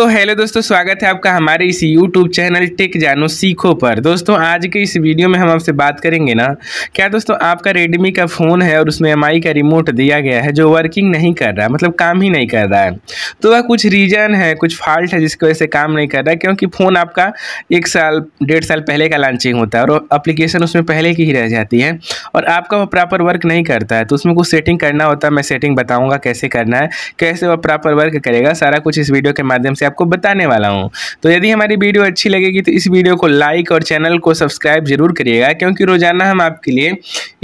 तो हेलो दोस्तों स्वागत है आपका हमारे इस यूट्यूब चैनल टेक जानो सीखो पर दोस्तों आज के इस वीडियो में हम आपसे बात करेंगे ना क्या दोस्तों आपका रेडमी का फ़ोन है और उसमें एम का रिमोट दिया गया है जो वर्किंग नहीं कर रहा मतलब काम ही नहीं कर रहा है तो वह कुछ रीज़न है कुछ फॉल्ट है जिसकी वजह से काम नहीं कर रहा है क्योंकि फ़ोन आपका एक साल डेढ़ साल पहले का लॉन्चिंग होता है और अप्लीकेशन उसमें पहले की ही रह जाती है और आपका वह प्रॉपर वर्क नहीं करता है तो उसमें कुछ सेटिंग करना होता है मैं सेटिंग बताऊँगा कैसे करना है कैसे वह प्रॉपर वर्क करेगा सारा कुछ इस वीडियो के माध्यम से आपको बताने वाला हूँ तो यदि हमारी वीडियो अच्छी लगेगी तो इस वीडियो को लाइक और चैनल को सब्सक्राइब जरूर करिएगा क्योंकि रोजाना हम आपके लिए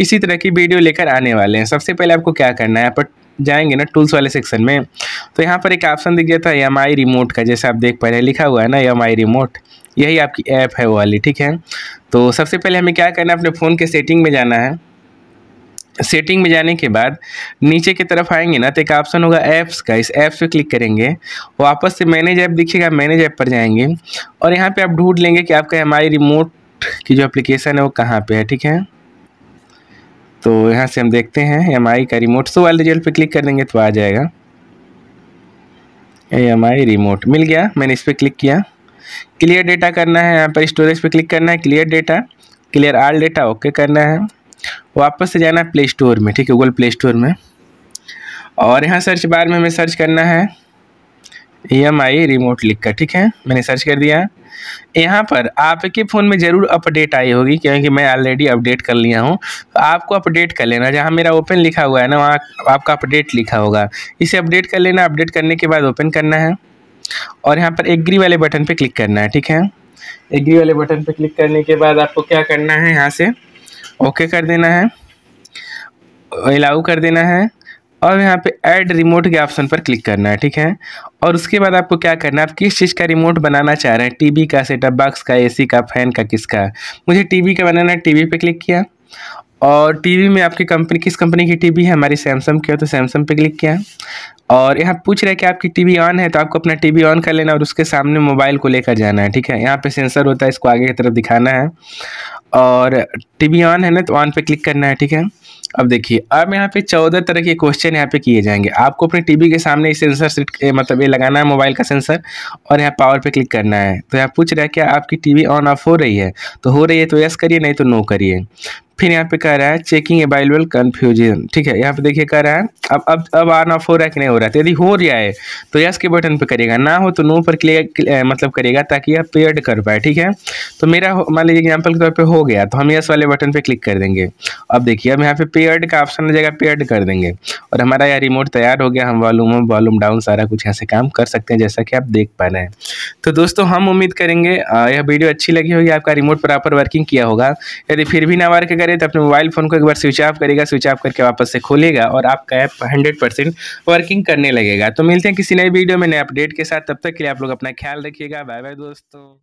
इसी तरह की वीडियो लेकर आने वाले हैं सबसे पहले आपको क्या करना है पर जाएंगे ना टूल्स वाले सेक्शन में तो यहाँ पर एक ऑप्शन दिख गया था एम आई रिमोट का जैसे आप देख पा रहे हैं लिखा हुआ है ना एम आई रिमोट यही आपकी ऐप है वो वाली ठीक है तो सबसे पहले हमें क्या करना है अपने फ़ोन के सेटिंग में जाना है सेटिंग में जाने के बाद नीचे की तरफ आएंगे ना तो एक ऑप्शन होगा ऐप्स का इस ऐप्स पे क्लिक करेंगे वापस से मैनेज ऐप दिखेगा मैनेज ऐप पर जाएंगे और यहाँ पे आप ढूंढ लेंगे कि आपका एम रिमोट की जो एप्लीकेशन है वो कहाँ पे है ठीक है तो यहाँ से हम देखते हैं एम का रिमोट सो वाले रिजल्ट पर क्लिक कर देंगे तो आ जाएगा एम रिमोट मिल गया मैंने इस पर क्लिक किया क्लियर डेटा करना है यहाँ पर स्टोरेज पर क्लिक करना है clear data clear all data okay करना है वापस से जाना प्ले स्टोर में ठीक है गूगल प्ले स्टोर में और यहाँ सर्च बार में हमें सर्च करना है ई एम आई रिमोट लिख कर ठीक है मैंने सर्च कर दिया यहाँ पर आपके फ़ोन में ज़रूर अपडेट आई होगी क्योंकि मैं ऑलरेडी अपडेट कर लिया हूँ तो आपको अपडेट कर लेना जहाँ मेरा ओपन लिखा हुआ है ना वहाँ आपका अपडेट लिखा होगा इसे अपडेट कर लेना अपडेट करने के बाद ओपन करना है और यहाँ पर एग्री वाले बटन पर क्लिक करना है ठीक है एग्री वाले बटन पर क्लिक करने के बाद आपको क्या करना है यहाँ से ओके कर देना है अलाउ कर देना है और यहाँ पे ऐड रिमोट के ऑप्शन पर क्लिक करना है ठीक है और उसके बाद आपको क्या करना है आप किस चीज़ का रिमोट बनाना चाह रहे हैं टीवी का सेटअप बॉक्स का एसी का फैन का किसका मुझे टीवी का बनाना है टीवी पे क्लिक किया और टीवी में आपकी कंपनी किस कंपनी की टीवी है हमारी सैमसंग की है तो सैमसंग पे क्लिक किया है और यहाँ पूछ रहा है कि आपकी टीवी ऑन है तो आपको अपना टीवी ऑन कर लेना और उसके सामने मोबाइल को लेकर जाना है ठीक है यहाँ पे सेंसर होता है इसको आगे की तरफ दिखाना है और टीवी ऑन है ना तो ऑन पे क्लिक करना है ठीक है अब देखिए अब यहाँ पे चौदह तरह के क्वेश्चन यहाँ पे किए जाएंगे आपको अपने टीवी के सामने सेंसर सेट मतलब ये लगाना है मोबाइल का सेंसर और यहाँ पावर पे क्लिक करना है तो यहाँ पूछ रहा है कि आपकी टीवी ऑन ऑफ हो रही है तो हो रही है तो यस करिए नहीं तो नो करिए फिर यहाँ पे कह रहा है चेकिंग अवेलेबल कन्फ्यूजन ठीक है यहाँ पे देखिए कह रहा है अब अब अब ऑन ऑफ हो रहा है कि नहीं हो रहा है तो यदि हो रहा है तो यस के बटन पे करेगा ना हो तो नो पर क्लियर मतलब करेगा ताकि आप पेड कर पाए ठीक है तो मेरा मान लीजिए एग्जाम्पल के तौर पर हो गया तो हम यस वाले बटन पर क्लिक कर देंगे अब देखिए अब यहाँ पे पेड का ऑप्शन आ जाएगा पेड कर देंगे और हमारा यहाँ रिमोट तैयार हो गया हम वॉलूम अप वॉलूम डाउन सारा कुछ यहाँ से काम कर सकते हैं जैसा कि आप देख पा रहे हैं तो दोस्तों हम उम्मीद करेंगे यह वीडियो अच्छी लगी होगी आपका रिमोट प्रॉपर वर्किंग किया होगा यदि फिर भी ना वर्क करें तो अपने मोबाइल फ़ोन को एक बार स्विच ऑफ करेगा स्विच ऑफ करके वापस से खोलेगा और आपका ऐप हंड्रेड परसेंट वर्किंग करने लगेगा तो मिलते हैं किसी नए वीडियो में नए अपडेट के साथ तब तक के लिए आप लोग अपना ख्याल रखिएगा बाय बाय दोस्तों